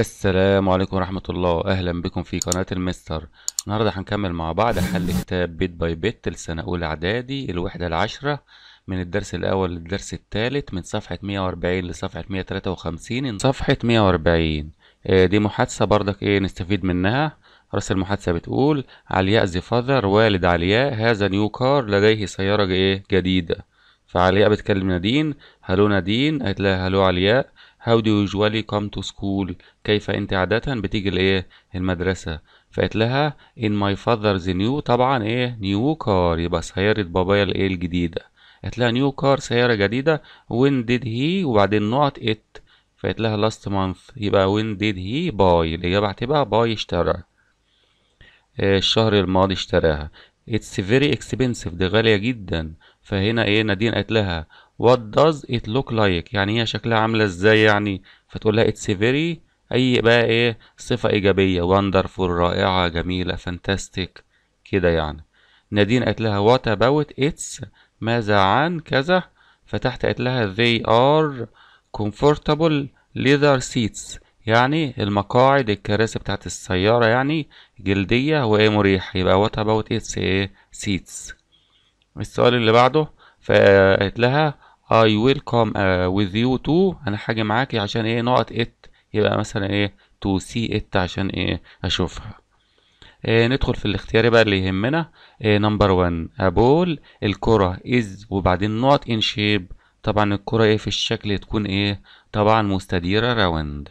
السلام عليكم ورحمة الله أهلا بكم في قناة المستر النهاردة هنكمل مع بعض حل كتاب بيت باي بيت لسنة أولى إعدادي الوحدة العشرة من الدرس الأول للدرس الثالث من صفحة 140 لصفحة 153 صفحة 140 آه، دي محادثة برضك إيه نستفيد منها رأس المحادثة بتقول علياء فاذر والد علياء هذا نيو كار لديه سيارة إيه جديدة فعلياء بتكلم نادين هلو نادين قالت لها هلو علياء How do you usually come to school كيف أنت عادة بتيجي لإيه المدرسة فقالت لها in my father's new طبعا إيه new car يبقى سيارة بابايا الإيه الجديدة قالت لها new car سيارة جديدة when did he وبعدين نقط it فقالت لها last month يبقى when did he buy الإجابة هتبقى buy اشترى آه، الشهر الماضي اشتراها it's very expensive دي غالية جدا فهنا ايه نادين قالت لها what does it look like يعني هي شكلها عامله ازاي يعني فتقول لها it's very اي بقى ايه صفه ايجابيه wonderful رائعه جميله fantastic كده يعني نادين قالت لها what about its ماذا عن كذا فتحت قالت لها they are comfortable leather seats يعني المقاعد الكراسي بتاعت السيارة يعني جلدية وإيه مريح يبقى what about its إيه seats السؤال اللي بعده فقالت لها I will come uh, with you to انا حاجة معاكي عشان ايه نقط it يبقى مثلا ايه to see it عشان ايه اشوفها إيه ندخل في الاختيار بقى اللي يهمنا نمبر إيه one ابول الكرة is وبعدين نقط in shape طبعا الكرة ايه في الشكل تكون ايه طبعا مستديرة راوند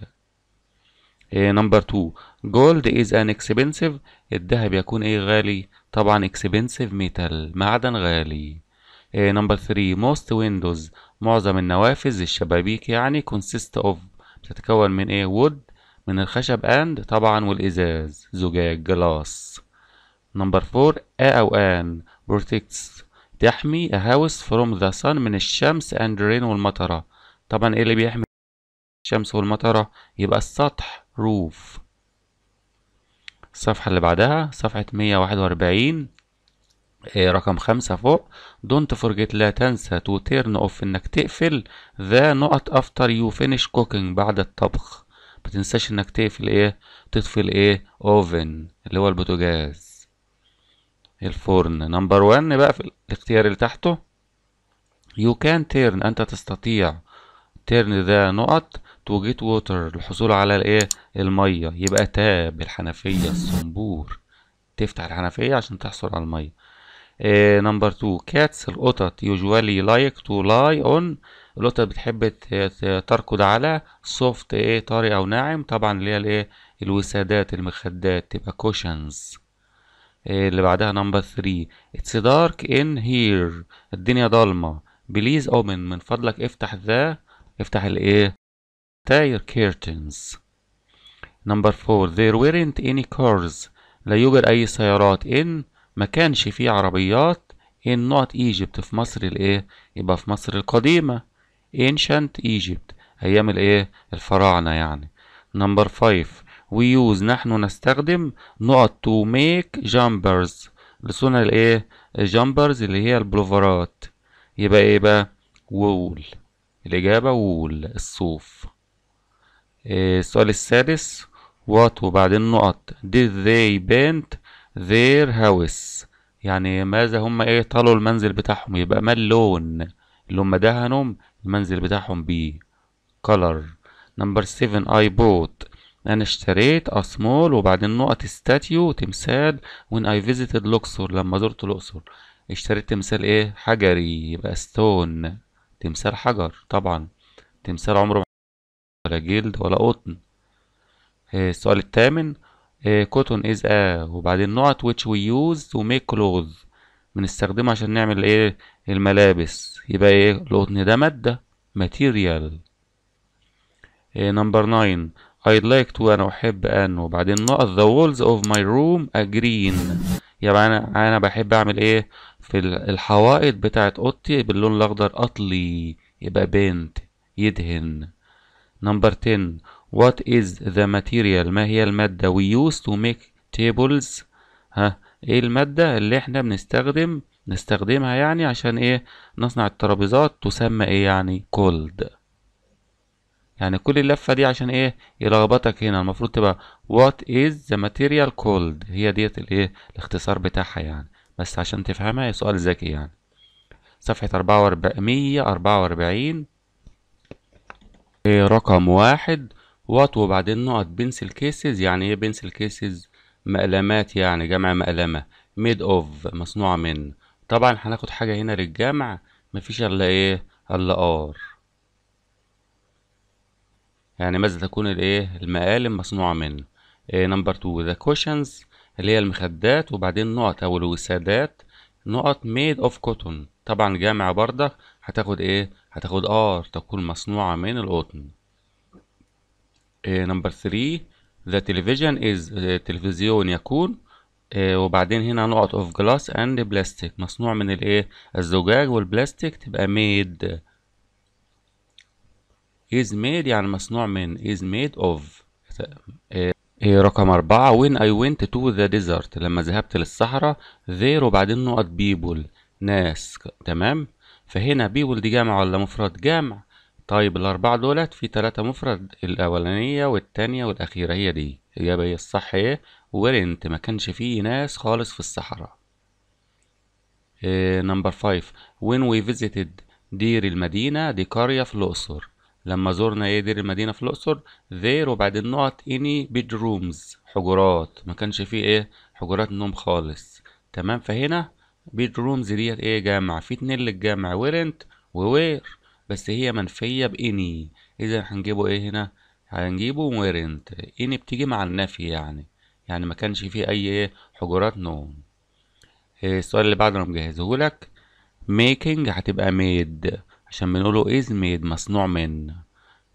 إيه نمبر two جولد از ان اكسبنسيف الذهب يكون ايه غالي طبعا اكسبنسيف ميتال معدن غالي نمبر 3 موست ويندوز معظم النوافذ الشبابيك يعني consist of بتتكون من ايه وود من الخشب اند طبعا والازاز زجاج جلاس نمبر 4 ا او ان بروتكتس تحمي هاوس فروم ذا the من الشمس اند رين والمطرة طبعا ايه اللي بيحمي الشمس والمطرة يبقى السطح روف الصفحة اللي بعدها صفحة 141 إيه، رقم خمسة فوق دونت فورجيت لا تنسى تو تيرن اوف انك تقفل ذا نقط افتر يو فينيش كوكينج بعد الطبخ متنساش انك تقفل ايه تطفي الايه اوفن اللي هو البوتاجاز الفرن نمبر 1 بقى في الاختيار اللي تحته يو كان تيرن انت تستطيع تيرن ذا نقط تو جيت ووتر للحصول على الايه الميه يبقى تاب الحنفيه الصنبور تفتح الحنفيه عشان تحصل على الميه إيه، نمبر 2 كاتس القطط يوجوالي لايك تو لاي اون القطط بتحب تركض على سوفت ايه طري او ناعم طبعا اللي هي الايه الوسادات المخدات تبقى كوشنز إيه، اللي بعدها نمبر 3 اتس دارك ان هير الدنيا ضلمه بليز اوبن من فضلك افتح ذا افتح الايه تاير كيرتنز نمبر 4 there weren't any cars لا يوجد اي سيارات in ما كانش فيه عربيات in not Egypt في مصر الايه يبقى في مصر القديمة ancient Egypt ايام الايه الفراعنة يعني نمبر 5 we use نحن نستخدم نقط to make jumpers لصنع الايه الجامبرز اللي هي البلوفرات يبقى ايه بقى وول الاجابة وول الصوف إيه، السؤال السادس what وبعدين نقط did they paint their house يعني ماذا هم ايه طالوا المنزل بتاعهم يبقى ما اللون اللي هم دهنوا المنزل بتاعهم بيه color number 7 I bought انا اشتريت a small وبعدين نقط statue تمثال when I visited Luxor لما زرت الأقصر اشتريت تمثال ايه حجري يبقى stone تمثال حجر طبعا تمثال عمره ولا جلد ولا قطن إيه، السؤال الثامن كوتون از ا وبعدين نقط which we use to make clothes بنستخدمه عشان نعمل ايه الملابس يبقى ايه القطن ده مادة material نمبر آه، 9 I'd like to أنا أحب أن وبعدين نقط the walls of my room a green يبقى أنا أنا بحب أعمل إيه في الحوائط بتاعة أوضتي باللون الأخضر أطلي يبقى بنت يدهن نمبر 10 What is the material ما هي المادة we use to make tables ها ايه المادة اللي احنا بنستخدم نستخدمها يعني عشان ايه نصنع الترابيزات تسمى ايه يعني cold يعني كل اللفة دي عشان ايه يلخبطك هنا المفروض تبقى what is the material called هي ديت الايه الاختصار بتاعها يعني بس عشان تفهمها سؤال ذكي يعني صفحة أربعة وأربعين مية أربعة وأربعين رقم واحد وات وبعدين نقط بنسل كيسز يعني ايه بنسل كيسز مقلمات يعني جمع مقلمة ميد اوف مصنوعة من طبعا هناخد حاجة هنا للجمع مفيش الا ايه الا ار يعني ماذا تكون الايه المقالم مصنوعة من إيه نمبر 2 ذا كوشنز اللي هي المخدات وبعدين نقط او الوسادات نقط ميد اوف كوتون طبعا جامع بردك هتاخد ايه هتاخد ار تكون مصنوعة من القطن نمبر آه، 3 the television is آه، تلفزيون يكون آه، وبعدين هنا نقط of glass and plastic مصنوع من الايه الزجاج والبلاستيك تبقى made is made يعني مصنوع من is made of رقم أربعة when I went to the desert لما ذهبت للصحراء there وبعدين نقط people ناس تمام فهنا people دي جامع ولا مفرد جامع طيب الأربعة دولت في تلاتة مفرد الأولانية والتانية والأخيرة هي دي الإجابة هي الصح إيه ورنت ما كانش فيه ناس خالص في الصحراء آه، نمبر فايف وين وي فيزيتد دير المدينة دي قرية في الأقصر لما زرنا ايه دير المدينة في الأقصر there وبعدين نقط إني بيدرومز حجرات ما كانش فيه ايه حجرات نوم خالص تمام فهنا بيدرومز ديت ايه جامع في اتنين للجامع ورنت ووير بس هي منفية بإني إذا هنجيبه إيه هنا هنجيبه ويرنت إني بتيجي مع النفي يعني يعني ما كانش فيه أي إيه حجرات نون إيه، السؤال اللي بعده أنا مجهزه لك making هتبقى made عشان بنقوله is made مصنوع من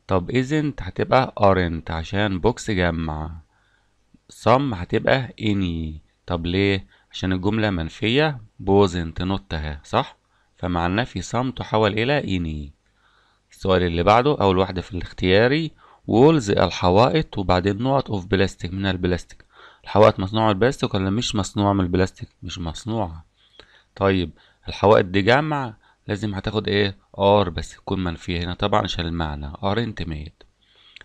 طب isn't هتبقى aren't عشان بوكس جمع some هتبقى any طب ليه عشان الجملة منفية بوزنت نطها صح فمع النفي some تحول إلى any السؤال اللي بعده أول واحدة في الاختياري وولز الحوائط وبعدين نقط اوف بلاستيك من البلاستيك الحوائط مصنوعة من البلاستيك ولا مش مصنوعة من البلاستيك مش مصنوعة طيب الحوائط دي جمع لازم هتاخد ايه ار بس تكون منفية هنا طبعا عشان المعنى ار انتميت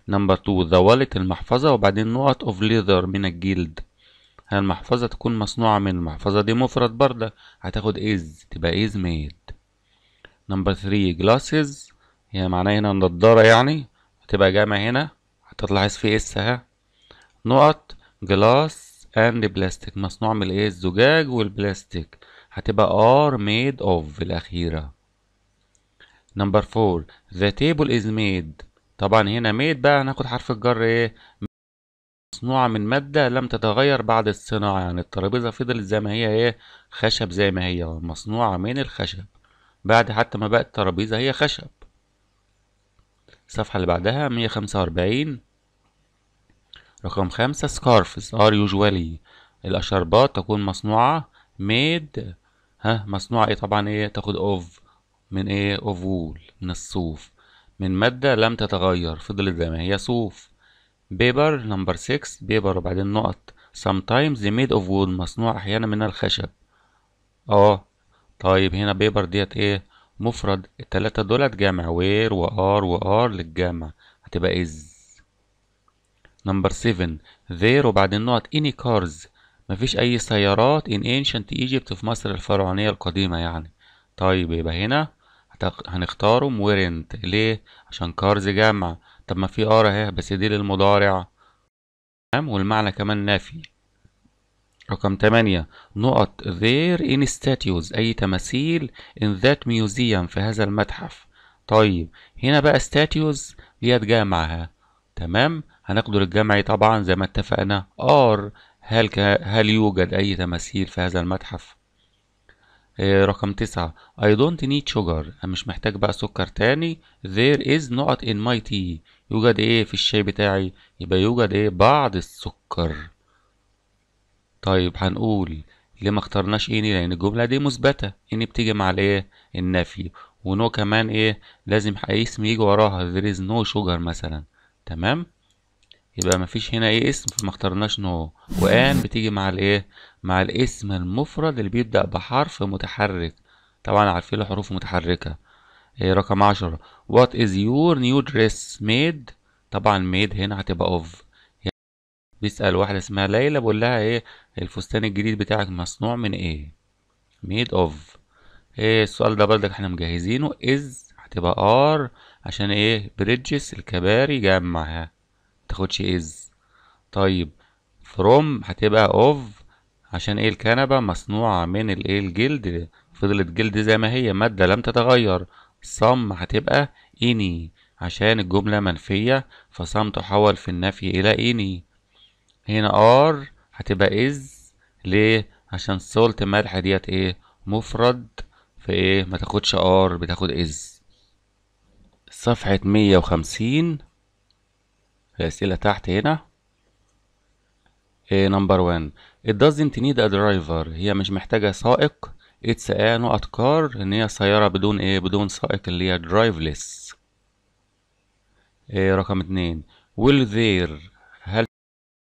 نمبر 2 ذا والت المحفظة وبعدين نقط اوف ليذر من الجلد هنا المحفظة تكون مصنوعة من المحفظة دي مفرد برضه هتاخد از تبقى از ميد نمبر 3 جلاسز هي معناه هنا النضارة يعني هتبقى جامع هنا هتطلع اس في اس ها نقط جلاس اند بلاستيك مصنوع من الايه الزجاج والبلاستيك هتبقى ار ميد اوف الاخيرة نمبر فور ذا تيبل از ميد طبعا هنا ميد بقى هناخد حرف الجر ايه مصنوعة من مادة لم تتغير بعد الصناعة يعني الترابيزة فضلت زي ما هي ايه خشب زي ما هي مصنوعة من الخشب بعد حتى ما بقت ترابيزة هي خشب الصفحة اللي بعدها مية خمسة وأربعين رقم خمسة سكارفز are usually الأشربات تكون مصنوعة made ها مصنوعة ايه طبعا ايه تاخد اوف من ايه اوف وول من الصوف من مادة لم تتغير فضلت زي ما هي صوف بيبر نمبر 6 بيبر وبعدين نقط sometimes made of wood مصنوع احيانا من الخشب اه طيب هنا بيبر ديت ايه مفرد التلاتة دولت جمع وير وار وار للجمع هتبقى از نمبر 7 ذير وبعدين نقط إني كارز مفيش أي سيارات إن إنشنت إيجيبت في مصر الفرعونية القديمة يعني طيب يبقى هنا هنختارهم ويرنت ليه عشان كارز جمع طب ما في ار اهي بس دي للمضارع تمام والمعنى كمان نافي رقم 8 نقط there in statues أي تماثيل in that museum في هذا المتحف طيب هنا بقى statues ديت جامعها تمام هنقدر الجمع طبعا زي ما اتفقنا ار هل ك... هل يوجد أي تماثيل في هذا المتحف آه رقم تسعة I don't need sugar أنا مش محتاج بقى سكر تاني there is not in my tea يوجد ايه في الشاي بتاعي يبقى يوجد ايه بعض السكر طيب هنقول ليه ما اخترناش اني لان الجمله دي مثبته اني بتيجي مع الايه النفي ونو كمان ايه لازم اسم يجي وراها there is no sugar مثلا تمام يبقى مفيش هنا ايه اسم فما اخترناش نو وان بتيجي مع الايه مع الاسم المفرد اللي بيبدا بحرف متحرك طبعا عارفين الحروف متحركه إيه رقم عشرة what is your new dress made طبعا made هنا هتبقى of بيسأل واحدة اسمها ليلى بيقول لها ايه الفستان الجديد بتاعك مصنوع من ايه ميد اوف ايه السؤال ده بردك احنا مجهزينه از هتبقى ار عشان ايه بريدجز الكباري جمعها متاخدش از طيب فروم هتبقى اوف عشان ايه الكنبة مصنوعة من الايه الجلد فضلت جلد زي ما هي مادة لم تتغير صم هتبقى اني عشان الجملة منفية فصم تحول في النفي الى اني هنا ار هتبقى از ليه عشان سولت ملح ديت ايه مفرد فايه ما تاخدش ار بتاخد از صفحة مية وخمسين الأسئلة تحت هنا إيه نمبر 1 it doesn't need a driver هي مش محتاجة سائق it's a نقط كار ان هي سيارة بدون ايه بدون سائق اللي هي driveless إيه رقم 2 will there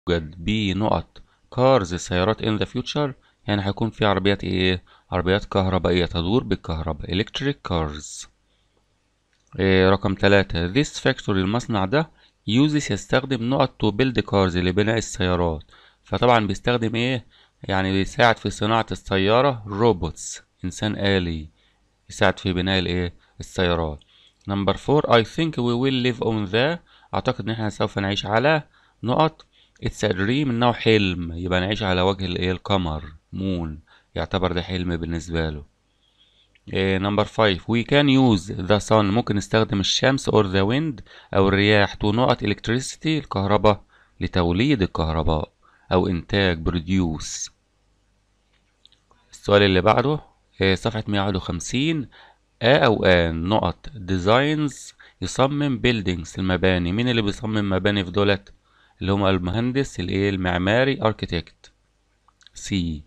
يوجد بي نقط كارز سيارات ان ذا فيوتشر يعني هيكون في عربيات ايه عربيات كهربائية تدور بالكهرباء electric cars إيه رقم 3 this factory المصنع ده uses يستخدم نقط to build cars لبناء السيارات فطبعا بيستخدم ايه يعني بيساعد في صناعة السيارة روبوتس إنسان آلي يساعد في بناء الايه السيارات نمبر فور I think we will live on the أعتقد إن احنا سوف نعيش على نقط It's a dream إنه حلم يبقى نعيش على وجه الإيه القمر مون يعتبر ده حلم بالنسبة له نمبر فايف we can use the sun ممكن نستخدم الشمس or the wind أو الرياح to نقط electricity الكهرباء لتوليد الكهرباء أو إنتاج produce السؤال اللي بعده إيه، صفحة 151 آ أو آن نقط designs يصمم buildings المباني مين اللي بيصمم مباني في دولت اللي هم المهندس الايه المعماري architect سي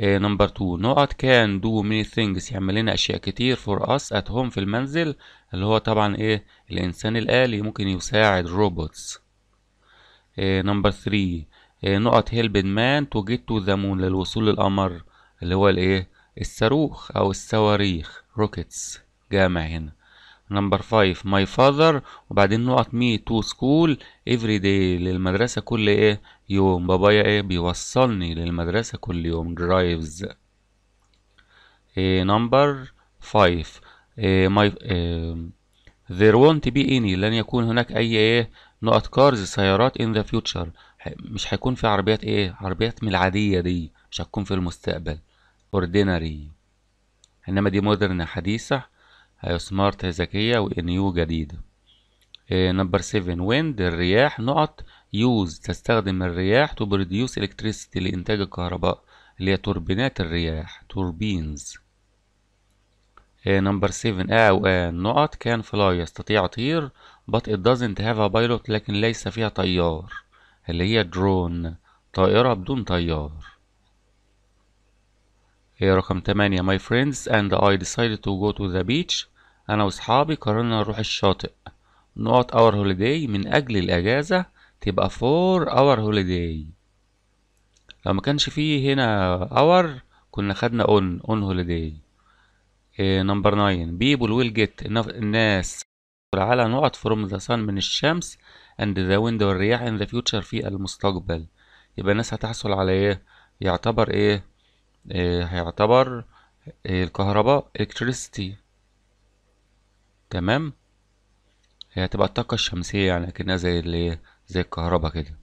نمبر 2 نقط كان دو ميني ثينجز يعمل لنا اشياء كتير فور اس ات هوم في المنزل اللي هو طبعا ايه الانسان الالي ممكن يساعد روبوتس نمبر 3 نقط هيلب مان تو جيت تو ذا مون للوصول للقمر اللي هو الايه الصاروخ او الصواريخ روكيتس جامع هنا نمبر 5 ماي فاذر وبعدين نقط مي تو سكول افري داي للمدرسة كل ايه يوم بابايا ايه بيوصلني للمدرسة كل يوم درايفز نمبر 5 ماي ذير وونت بي اني لن يكون هناك اي ايه نقط كارز سيارات ان ذا فيوتشر مش هيكون في عربيات ايه عربيات من العادية دي مش هتكون في المستقبل اوردينري انما دي مودرن حديثة سمارت ذكية وانيو جديدة إيه، نمبر 7 ويند الرياح نقط يوز تستخدم الرياح تو بروديوس الكتريسيتي لإنتاج الكهرباء اللي هي توربينات الرياح توربينز إيه، نمبر 7 أو آن نقط كان فلاي يستطيع طير بط ات دازنت هاف ا بايلوت لكن ليس فيها طيار اللي هي درون طائرة بدون طيار هي رقم 8 my friends and I decided to go to the beach أنا وأصحابي قررنا نروح الشاطئ نقط our holiday من أجل الأجازة تبقى for our holiday لو ما كانش فيه هنا our كنا خدنا on on holiday نمبر 9 people will get الناس على نقط from the sun من الشمس and the wind والرياح in the future في المستقبل يبقى الناس هتحصل على ايه يعتبر ايه آه، هيعتبر آه، الكهرباء electricity تمام هي هتبقى الطاقة الشمسية يعني كأنها زي اللي زي الكهرباء كده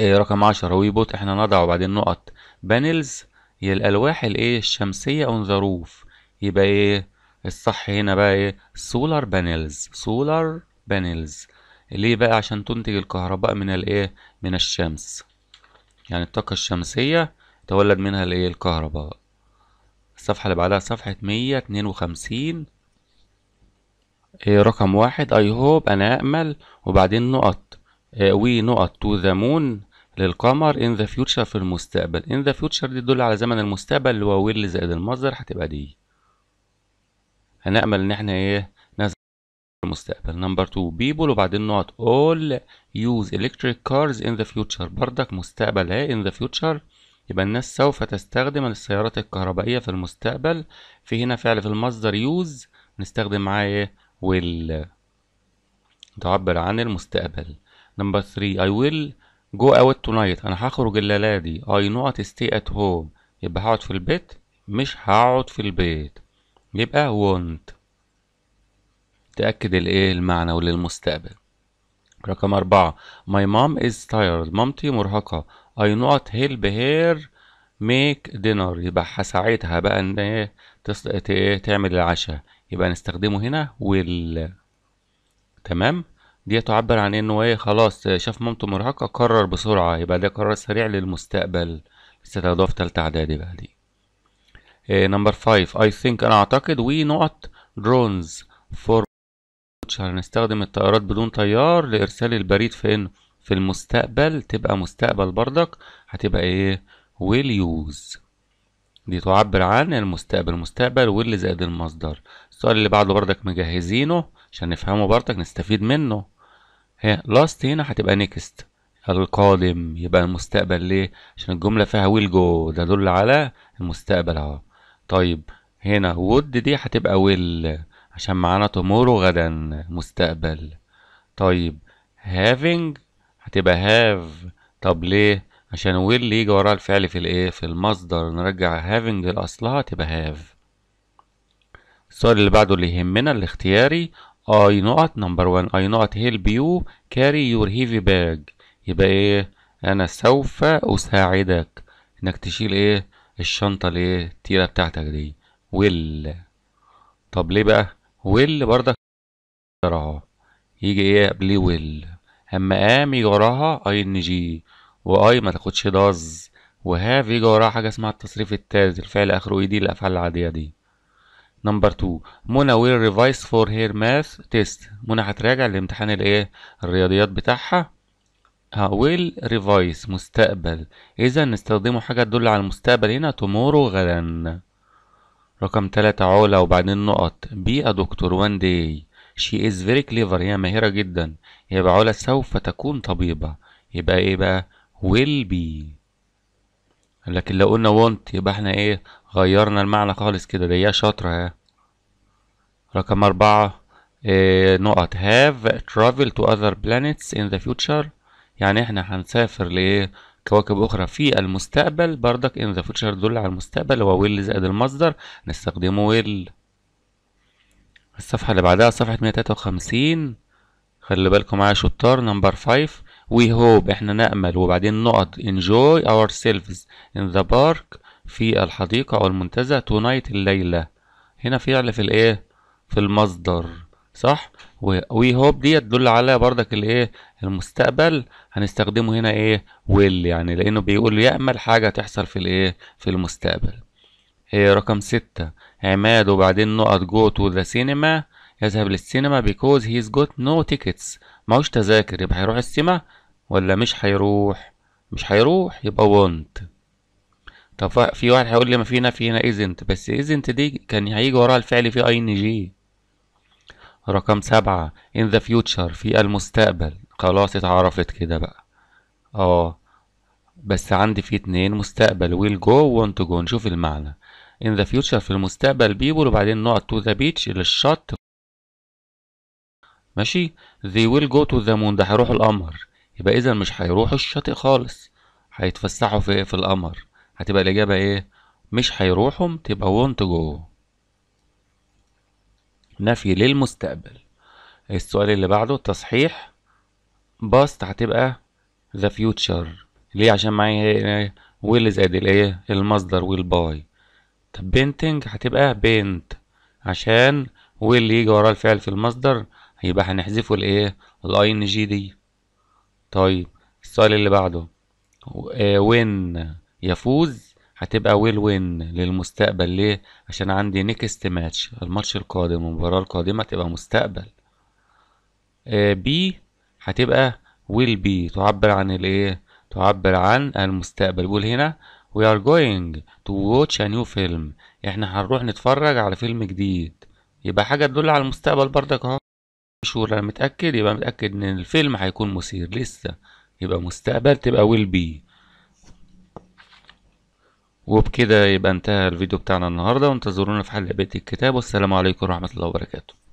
إيه رقم عشرة ويبوت احنا نضع وبعدين نقط بانلز هي الألواح الايه الشمسية اون ذا روف يبقى ايه الصح هنا بقى ايه سولار بانلز سولار بانلز ليه بقى عشان تنتج الكهرباء من الايه من الشمس يعني الطاقة الشمسية تولد منها الايه الكهرباء الصفحة اللي بعدها صفحة مية اتنين وخمسين إيه، رقم واحد اي هوب أنا أأمل وبعدين نقط وي إيه، نقط تو ذا مون للقمر ان ذا فيوتشر في المستقبل ان ذا فيوتشر دي تدل على زمن المستقبل اللي هو ويل زائد المصدر هتبقى دي هنأمل إن احنا إيه نزل المستقبل نمبر 2 بيبل وبعدين نقط all use electric cars in the future بردك مستقبل اهي in the future يبقى الناس سوف تستخدم السيارات الكهربائية في المستقبل في هنا فعل في المصدر يوز نستخدم معاه ايه ويل تعبر عن المستقبل نمبر 3 I will go out tonight انا هخرج الليلة دي I not stay at home يبقى هقعد في البيت مش هقعد في البيت يبقى want تأكد الايه المعنى وللمستقبل رقم أربعة My mom is tired مامتي مرهقة I not help her make dinner يبقى ساعتها بقى ان ايه تعمل العشاء يبقى نستخدمه هنا will تمام دي تعبر عن انه ايه خلاص شاف مامته مرهقه قرر بسرعه يبقى ده قرار سريع للمستقبل لسه تاخدوها في تالتة اعدادي بقى دي نمبر 5 اي ثينك انا اعتقد وي نوت درونز فور هنستخدم الطيارات بدون طيار لارسال البريد فين في المستقبل تبقى مستقبل بردك هتبقى ايه will use دي تعبر عن المستقبل المستقبل واللي زائد المصدر السؤال اللي بعده بردك مجهزينه عشان نفهمه بردك نستفيد منه هي last هنا هتبقى next القادم يبقى المستقبل ليه عشان الجملة فيها ويل جو ده دل على المستقبل اهو طيب هنا would دي هتبقى ويل عشان معانا tomorrow غدا مستقبل طيب having هتبقى هاف طب ليه عشان ويل يجي وراها الفعل في الايه في المصدر نرجع هافنج لاصلها تبقى هاف السؤال اللي بعده اللي يهمنا الاختياري اي نقط نمبر 1 اي نقط هيلب يو كاري يور هيفي باج يبقى ايه انا سوف اساعدك انك تشيل ايه الشنطه الايه التيلة بتاعتك دي ويل طب ليه بقى ويل برضك يجي ايه قبليه ويل اما ام يجي وراها اي ان جي واي ما تاخدش داز وهاف يجي وراها حاجه اسمها التصريف التاز الفعل اخره اي دي الافعال العاديه دي نمبر 2 منى ويل ريفايس فور هير ماث تيست منى هتراجع الامتحان الايه الرياضيات بتاعها ها ويل ريفايس مستقبل اذا نستخدمه حاجه تدل على المستقبل هنا تومورو غدا رقم 3 علا وبعدين نقط بي دكتور وان داي She is very clever هي ماهرة جدا يبقى علا سوف تكون طبيبة يبقى ايه بقى will be لكن لو قلنا want يبقى احنا ايه غيرنا المعنى خالص كده ده هي شاطرة ها رقم أربعة إيه نقط have travel to other planets in the future يعني احنا هنسافر لإيه كواكب أخرى في المستقبل بردك in the future دل على المستقبل هو will زائد المصدر نستخدمه will الصفحة اللي بعدها صفحة 153 خلي بالكم معايا شطار نمبر 5 وي هوب احنا نأمل وبعدين نقط enjoy ourselves in the park في الحديقة أو المنتزه tonight الليلة هنا فعل في الإيه؟ في المصدر صح؟ وي هوب دي تدل على بردك الإيه؟ المستقبل هنستخدمه هنا إيه؟ will يعني لأنه بيقول يأمل حاجة تحصل في الإيه؟ في المستقبل رقم ستة عماد وبعدين نقط جو تو ذا سينما يذهب للسينما because he's got no tickets ماهوش تذاكر يبقى هيروح السينما ولا مش هيروح مش هيروح يبقى want طب في واحد هيقول لي ما فينا فينا isn't بس isn't دي كان هيجي وراها الفعل في ing رقم سبعة in the future في المستقبل خلاص اتعرفت كده بقى اه بس عندي في اتنين مستقبل will go want to go نشوف المعنى in the future في المستقبل people وبعدين نقعد to the beach للشط ماشي they will go to the moon ده هيروحوا القمر يبقى اذا مش هيروحوا الشاطئ خالص هيتفسحوا في إيه؟ في القمر هتبقى الاجابه ايه مش هيروحوا تبقى won't go نفي للمستقبل السؤال اللي بعده تصحيح باست هتبقى the future ليه عشان معايا will زائد الايه المصدر will buy بينتنج هتبقى بينت عشان واللي يجي وراه الفعل في المصدر يبقى هنحذفه الايه الاي ان جي دي طيب السؤال اللي بعده وين آه، يفوز هتبقى ويل وين للمستقبل ليه عشان عندي نيكست ماتش الماتش القادم المباراة القادمة تبقى مستقبل بي آه، هتبقى ويل بي تعبر عن الايه تعبر عن المستقبل بقول هنا We are going to watch a new film احنا هنروح نتفرج على فيلم جديد يبقى حاجة تدل على المستقبل بردك اهو شهور انا متأكد يبقى متأكد ان الفيلم هيكون مثير لسه يبقى مستقبل تبقى ويل بي وبكده يبقى انتهى الفيديو بتاعنا النهاردة وانتظرونا في حلقة بقية الكتاب والسلام عليكم ورحمة الله وبركاته